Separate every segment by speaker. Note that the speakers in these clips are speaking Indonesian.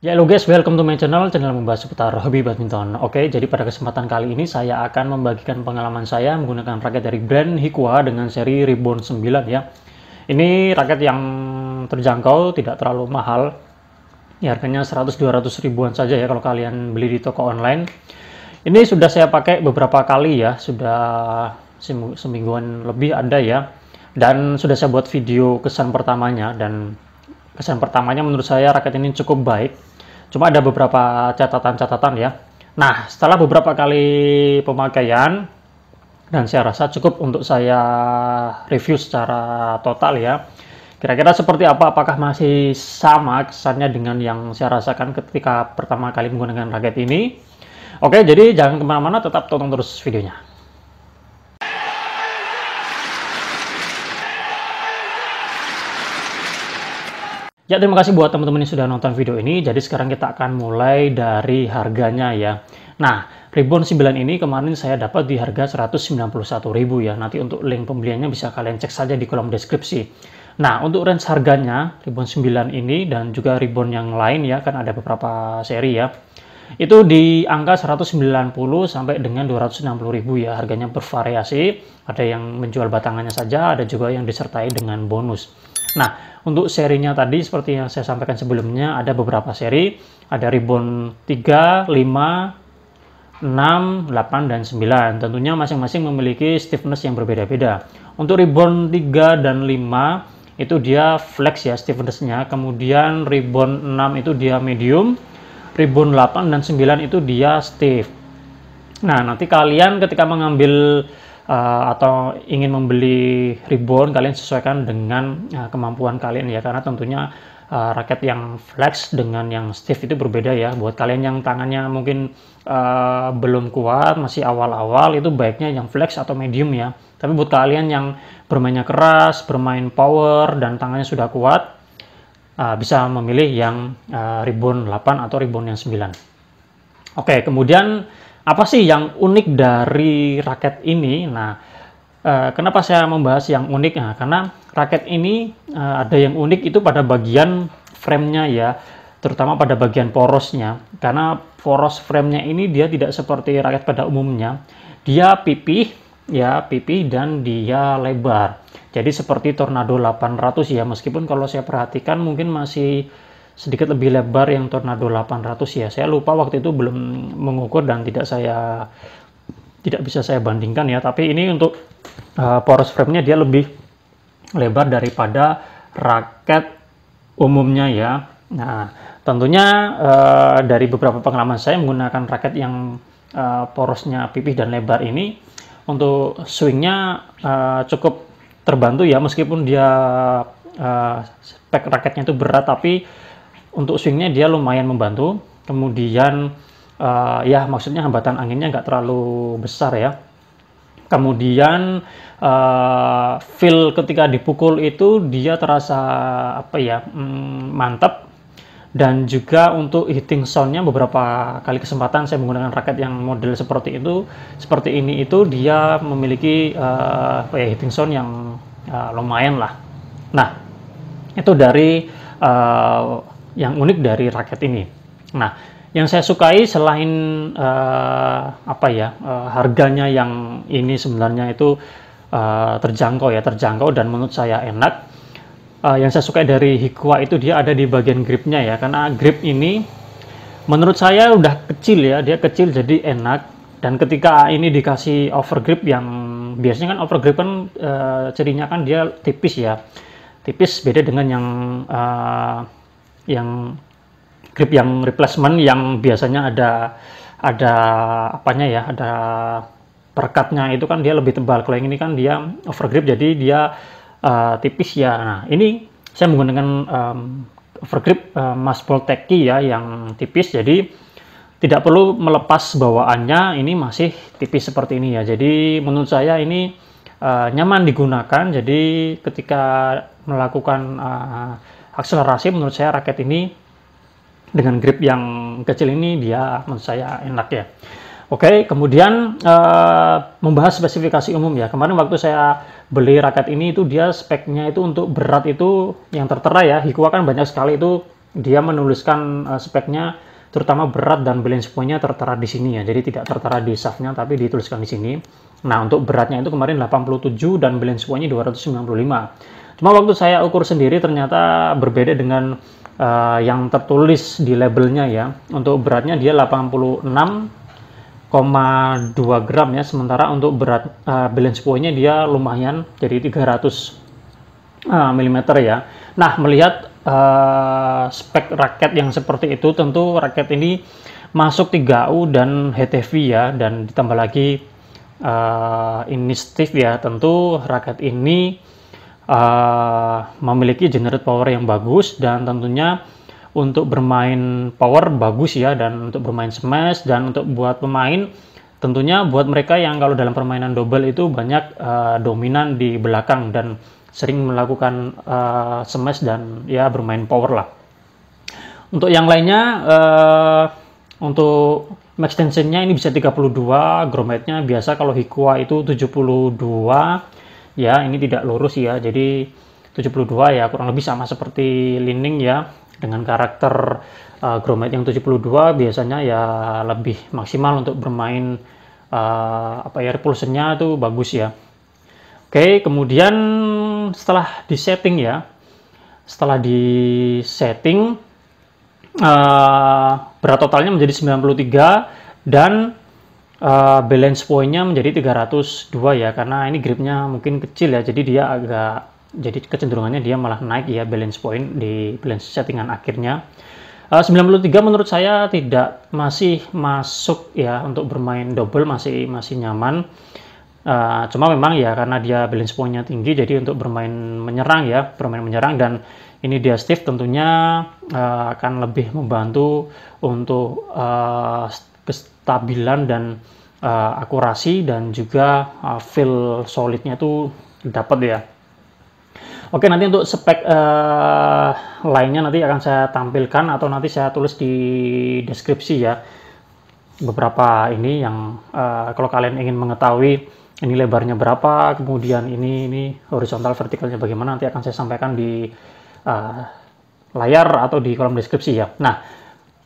Speaker 1: Ya lo guys, welcome to my channel, channel membahas seputar hobi badminton. Oke, jadi pada kesempatan kali ini saya akan membagikan pengalaman saya menggunakan raket dari brand Hikua dengan seri Ribbon 9 ya. Ini raket yang terjangkau, tidak terlalu mahal. Ya, harganya 100-200 ribuan saja ya kalau kalian beli di toko online. Ini sudah saya pakai beberapa kali ya, sudah semingguan lebih ada ya. Dan sudah saya buat video kesan pertamanya dan kesan pertamanya menurut saya raket ini cukup baik Cuma ada beberapa catatan-catatan ya. Nah, setelah beberapa kali pemakaian dan saya rasa cukup untuk saya review secara total ya. Kira-kira seperti apa? Apakah masih sama kesannya dengan yang saya rasakan ketika pertama kali menggunakan raket ini? Oke, jadi jangan kemana-mana, tetap tonton terus videonya. Ya, terima kasih buat teman-teman yang sudah nonton video ini. Jadi sekarang kita akan mulai dari harganya ya. Nah, Ribbon 9 ini kemarin saya dapat di harga 191.000 ya. Nanti untuk link pembeliannya bisa kalian cek saja di kolom deskripsi. Nah, untuk range harganya Ribbon 9 ini dan juga Ribbon yang lain ya, kan ada beberapa seri ya. Itu di angka 190 sampai dengan 260.000 ya. Harganya bervariasi, ada yang menjual batangannya saja, ada juga yang disertai dengan bonus. Nah, untuk serinya tadi seperti yang saya sampaikan sebelumnya ada beberapa seri, ada ribbon 3, 5, 6, 8 dan 9. Tentunya masing-masing memiliki stiffness yang berbeda-beda. Untuk ribbon 3 dan 5 itu dia flex ya stiffness-nya. Kemudian ribbon 6 itu dia medium, ribbon 8 dan 9 itu dia stiff. Nah, nanti kalian ketika mengambil Eh, atau ingin membeli reborn kalian sesuaikan dengan uh, kemampuan kalian ya karena tentunya uh, raket yang flex dengan yang stiff itu berbeda ya. Buat kalian yang tangannya mungkin uh, belum kuat, masih awal-awal, itu baiknya yang flex atau medium ya. Tapi buat kalian yang bermainnya keras, bermain power, dan tangannya sudah kuat, uh, bisa memilih yang uh, ribbon 8 atau ribbon yang 9. Oke, kemudian apa sih yang unik dari raket ini? Nah, eh, kenapa saya membahas yang unik? Nah, karena raket ini eh, ada yang unik itu pada bagian framenya ya, terutama pada bagian porosnya. Karena poros framenya ini dia tidak seperti raket pada umumnya. Dia pipih, ya pipih dan dia lebar. Jadi seperti Tornado 800 ya, meskipun kalau saya perhatikan mungkin masih sedikit lebih lebar yang Tornado 800 ya. Saya lupa waktu itu belum mengukur dan tidak saya tidak bisa saya bandingkan ya, tapi ini untuk uh, eh, poros frame-nya dia lebih lebar daripada raket umumnya ya. Nah, tentunya uh, dari beberapa pengalaman saya menggunakan raket yang uh, porosnya pipih dan lebar ini untuk swingnya uh, cukup terbantu ya meskipun dia uh, spek raketnya itu berat tapi untuk swingnya dia lumayan membantu kemudian uh, ya maksudnya hambatan anginnya nggak terlalu besar ya kemudian uh, feel ketika dipukul itu dia terasa apa ya mm, mantap dan juga untuk hitting soundnya beberapa kali kesempatan saya menggunakan raket yang model seperti itu seperti ini itu dia memiliki uh, apa ya hitting sound yang uh, lumayan lah nah itu dari uh, yang unik dari raket ini. Nah, yang saya sukai selain uh, apa ya uh, harganya yang ini sebenarnya itu uh, terjangkau ya terjangkau dan menurut saya enak. Uh, yang saya sukai dari Hikwa itu dia ada di bagian gripnya ya karena grip ini menurut saya udah kecil ya dia kecil jadi enak dan ketika ini dikasih over grip yang biasanya kan overgrip kan uh, cerinya kan dia tipis ya tipis beda dengan yang uh, yang grip yang replacement yang biasanya ada ada apanya ya ada perekatnya itu kan dia lebih tebal kalau yang ini kan dia over grip jadi dia uh, tipis ya nah ini saya menggunakan um, grip uh, mas ya yang tipis jadi tidak perlu melepas bawaannya ini masih tipis seperti ini ya jadi menurut saya ini uh, nyaman digunakan jadi ketika melakukan uh, akselerasi menurut saya raket ini dengan grip yang kecil ini dia menurut saya enak ya. Oke, kemudian uh, membahas spesifikasi umum ya. Kemarin waktu saya beli raket ini itu dia speknya itu untuk berat itu yang tertera ya. Hikua kan banyak sekali itu dia menuliskan uh, speknya terutama berat dan balance point tertera di sini ya. Jadi tidak tertera di shaftnya tapi dituliskan di sini. Nah, untuk beratnya itu kemarin 87 dan balance point-nya 295. Cuma waktu saya ukur sendiri ternyata berbeda dengan uh, yang tertulis di labelnya ya. Untuk beratnya dia 86,2 gram ya, sementara untuk berat uh, balance point-nya dia lumayan jadi 300 uh, mm ya. Nah, melihat uh, spek raket yang seperti itu tentu raket ini masuk 3U dan HTV ya dan ditambah lagi uh, ini stiff ya tentu raket ini Eh, memiliki generate power yang bagus dan tentunya untuk bermain power bagus ya dan untuk bermain smash dan untuk buat pemain tentunya buat mereka yang kalau dalam permainan double itu banyak uh, dominan di belakang dan sering melakukan uh, smash dan ya bermain power lah. Untuk yang lainnya uh, untuk extensionnya ini bisa 32, grometnya biasa kalau Hikua itu 72 ya ini tidak lurus ya jadi 72 ya kurang lebih sama seperti Lining ya dengan karakter uh, eh, grommet yang 72 biasanya ya lebih maksimal untuk bermain uh, apa ya repulsionnya itu bagus ya oke kemudian setelah di setting ya setelah disetting uh, berat totalnya menjadi 93 dan uh, balance pointnya menjadi 302 ya karena ini gripnya mungkin kecil ya jadi dia agak jadi kecenderungannya dia malah naik ya balance point di balance settingan akhirnya eh, uh, 93 menurut saya tidak masih masuk ya untuk bermain double masih masih nyaman Uh, cuma memang ya karena dia balance pointnya tinggi jadi untuk bermain menyerang ya bermain menyerang dan ini dia Steve tentunya uh, akan lebih membantu untuk uh, kestabilan dan uh, akurasi dan juga uh, feel solidnya itu dapat ya. Oke nanti untuk spek uh, lainnya nanti akan saya tampilkan atau nanti saya tulis di deskripsi ya beberapa ini yang uh, kalau kalian ingin mengetahui ini lebarnya berapa kemudian ini ini horizontal vertikalnya bagaimana nanti akan saya sampaikan di uh, layar atau di kolom deskripsi ya. Nah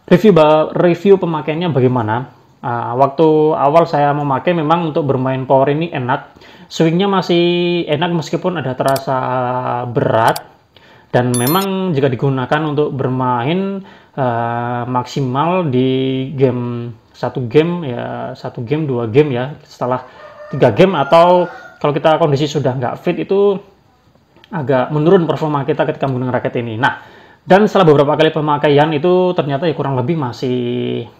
Speaker 1: review review pemakaiannya bagaimana? Uh, waktu awal saya memakai memang untuk bermain power ini enak. Swingnya masih enak meskipun ada terasa berat. Dan memang jika digunakan untuk bermain uh, maksimal di game satu game ya satu game dua game ya setelah tiga game atau kalau kita kondisi sudah nggak fit itu agak menurun performa kita ketika menggunakan raket ini. Nah, dan setelah beberapa kali pemakaian itu ternyata ya kurang lebih masih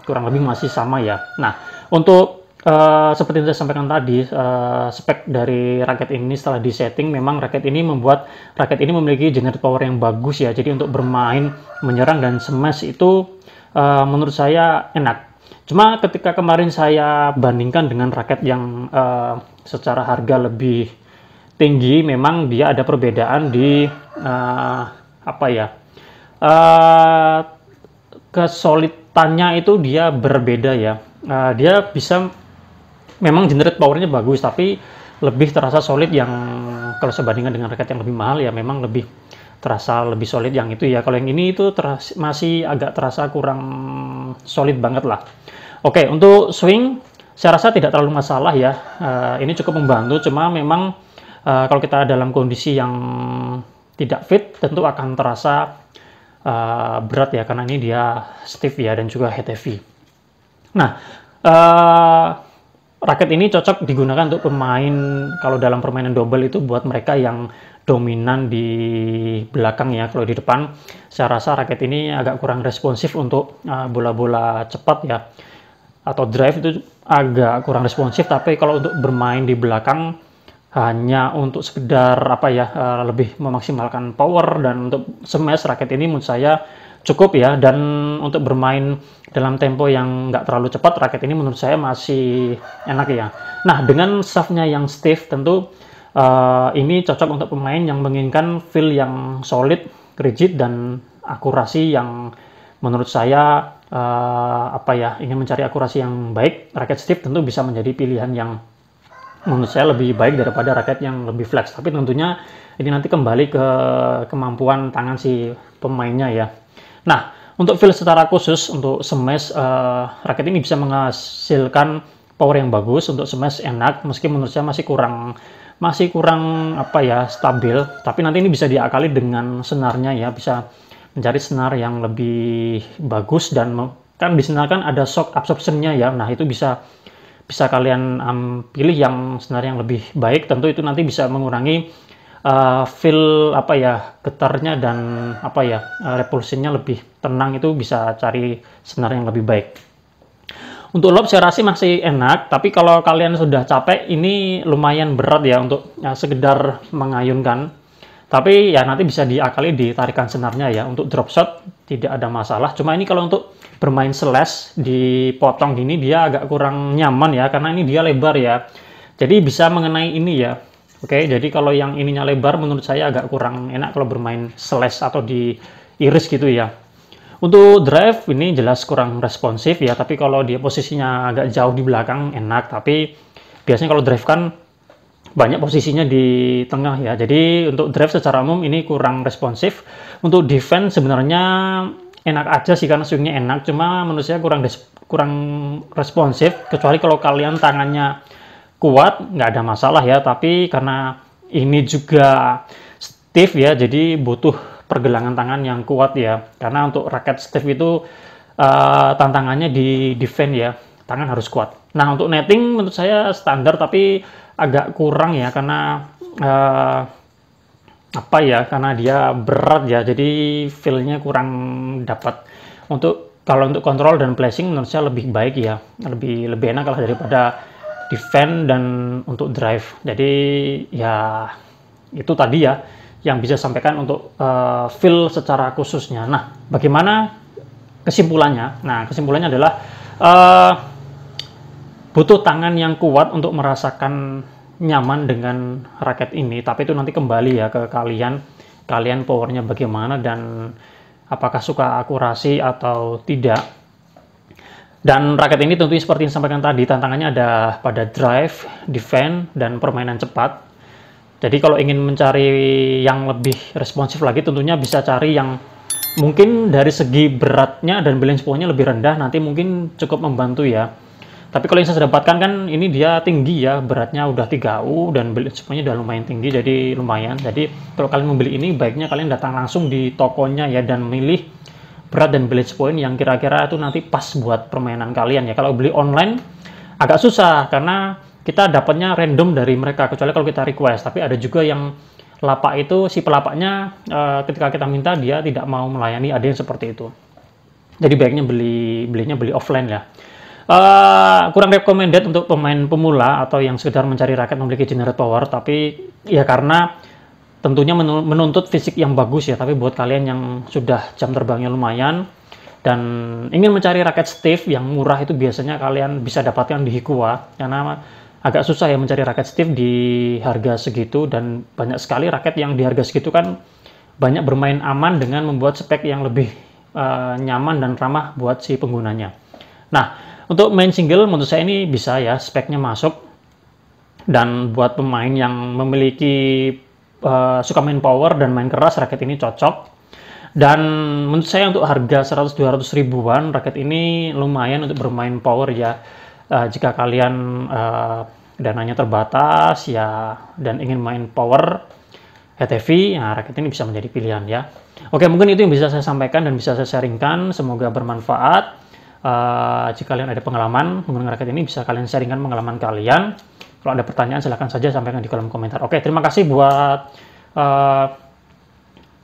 Speaker 1: kurang lebih masih sama ya. Nah, untuk uh, seperti yang saya sampaikan tadi, uh, spek dari raket ini setelah disetting memang raket ini membuat raket ini memiliki generate power yang bagus ya. Jadi untuk bermain menyerang dan smash itu uh, menurut saya enak. Cuma ketika kemarin saya bandingkan dengan raket yang uh, secara harga lebih tinggi, memang dia ada perbedaan di uh, apa ya? uh, eh, kesolitannya itu dia berbeda ya. Uh, dia bisa memang generate powernya bagus tapi lebih terasa solid yang kalau sebandingkan dengan raket yang lebih mahal ya memang lebih terasa lebih solid yang itu ya. Kalau yang ini itu terasa, masih agak terasa kurang solid banget lah. Oke, untuk swing saya rasa tidak terlalu masalah ya. Uh, ini cukup membantu cuma memang uh, kalau kita dalam kondisi yang tidak fit tentu akan terasa Eh, berat ya karena ini dia stiff ya dan juga head heavy. Nah, uh, raket ini cocok digunakan untuk pemain kalau dalam permainan double itu buat mereka yang dominan di belakang ya kalau di depan saya rasa raket ini agak kurang responsif untuk eh, bola-bola uh, bola -bola cepat ya atau drive itu agak kurang responsif tapi kalau untuk bermain di belakang hanya untuk sekedar apa ya eh, lebih memaksimalkan power dan untuk smash raket ini menurut saya cukup ya dan untuk bermain dalam tempo yang nggak terlalu cepat raket ini menurut saya masih enak ya. Nah dengan shaftnya yang stiff tentu uh, ini cocok untuk pemain yang menginginkan feel yang solid, rigid dan akurasi yang menurut saya uh, apa ya ingin mencari akurasi yang baik raket stiff tentu bisa menjadi pilihan yang menurut saya lebih baik daripada raket yang lebih flex. Tapi tentunya ini nanti kembali ke kemampuan tangan si pemainnya ya. Nah, untuk feel secara khusus untuk smash uh, eh, raket ini bisa menghasilkan power yang bagus untuk smash enak meski menurut saya masih kurang masih kurang apa ya stabil tapi nanti ini bisa diakali dengan senarnya ya bisa mencari senar yang lebih bagus dan kan di senar kan ada shock absorptionnya ya nah itu bisa bisa kalian um, pilih yang senar yang lebih baik tentu itu nanti bisa mengurangi uh, feel apa ya getarnya dan apa ya uh, repulsinya lebih tenang itu bisa cari senar yang lebih baik untuk lob saya rasa masih enak tapi kalau kalian sudah capek ini lumayan berat ya untuk ya, sekedar mengayunkan tapi ya nanti bisa diakali ditarikan senarnya ya. Untuk drop shot tidak ada masalah. Cuma ini kalau untuk bermain slash dipotong gini dia agak kurang nyaman ya. Karena ini dia lebar ya. Jadi bisa mengenai ini ya. Oke, jadi kalau yang ininya lebar menurut saya agak kurang enak kalau bermain slash atau di iris gitu ya. Untuk drive ini jelas kurang responsif ya, tapi kalau dia posisinya agak jauh di belakang enak, tapi biasanya kalau drive kan banyak posisinya di tengah ya. Jadi untuk drive secara umum ini kurang responsif. Untuk defense sebenarnya enak aja sih karena swingnya enak. Cuma menurut saya kurang kurang responsif. Kecuali kalau kalian tangannya kuat nggak ada masalah ya. Tapi karena ini juga stiff ya, jadi butuh pergelangan tangan yang kuat ya. Karena untuk raket stiff itu uh, tantangannya di defense ya tangan harus kuat. Nah untuk netting menurut saya standar tapi agak kurang ya karena uh, apa ya karena dia berat ya jadi feelnya kurang dapat untuk kalau untuk kontrol dan placing menurut saya lebih baik ya lebih lebih enak lah daripada defend dan untuk drive jadi ya itu tadi ya yang bisa sampaikan untuk uh, feel secara khususnya nah bagaimana kesimpulannya nah kesimpulannya adalah uh, butuh tangan yang kuat untuk merasakan nyaman dengan raket ini tapi itu nanti kembali ya ke kalian kalian powernya bagaimana dan apakah suka akurasi atau tidak dan raket ini tentunya seperti yang sampaikan tadi tantangannya ada pada drive, defense, dan permainan cepat jadi kalau ingin mencari yang lebih responsif lagi tentunya bisa cari yang mungkin dari segi beratnya dan balance point lebih rendah nanti mungkin cukup membantu ya tapi kalau yang saya dapatkan kan ini dia tinggi ya, beratnya udah 3U dan beli semuanya udah lumayan tinggi, jadi lumayan. Jadi kalau kalian membeli ini, baiknya kalian datang langsung di tokonya ya dan milih berat dan balance point yang kira-kira itu nanti pas buat permainan kalian ya. Kalau beli online agak susah karena kita dapatnya random dari mereka kecuali kalau kita request. Tapi ada juga yang lapak itu si pelapaknya e, ketika kita minta dia tidak mau melayani ada yang seperti itu. Jadi baiknya beli belinya beli offline ya Uh, kurang recommended untuk pemain pemula atau yang sekedar mencari raket memiliki generate power tapi ya karena tentunya menuntut fisik yang bagus ya tapi buat kalian yang sudah jam terbangnya lumayan dan ingin mencari raket stiff yang murah itu biasanya kalian bisa dapatkan di Hikua karena agak susah ya mencari raket stiff di harga segitu dan banyak sekali raket yang di harga segitu kan banyak bermain aman dengan membuat spek yang lebih uh, nyaman dan ramah buat si penggunanya. Nah, untuk main single menurut saya ini bisa ya, speknya masuk. Dan buat pemain yang memiliki uh, suka main power dan main keras, raket ini cocok. Dan menurut saya untuk harga 100-200 ribuan, raket ini lumayan untuk bermain power ya. Uh, jika kalian uh, dananya terbatas ya dan ingin main power HTV, e ya nah raket ini bisa menjadi pilihan ya. Oke, mungkin itu yang bisa saya sampaikan dan bisa saya sharingkan. Semoga bermanfaat uh, jika kalian ada pengalaman menggunakan raket ini bisa kalian sharingkan pengalaman kalian kalau ada pertanyaan silahkan saja sampaikan di kolom komentar oke terima kasih buat uh,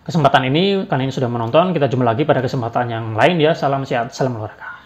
Speaker 1: kesempatan ini kalian sudah menonton kita jumpa lagi pada kesempatan yang lain ya salam sehat salam olahraga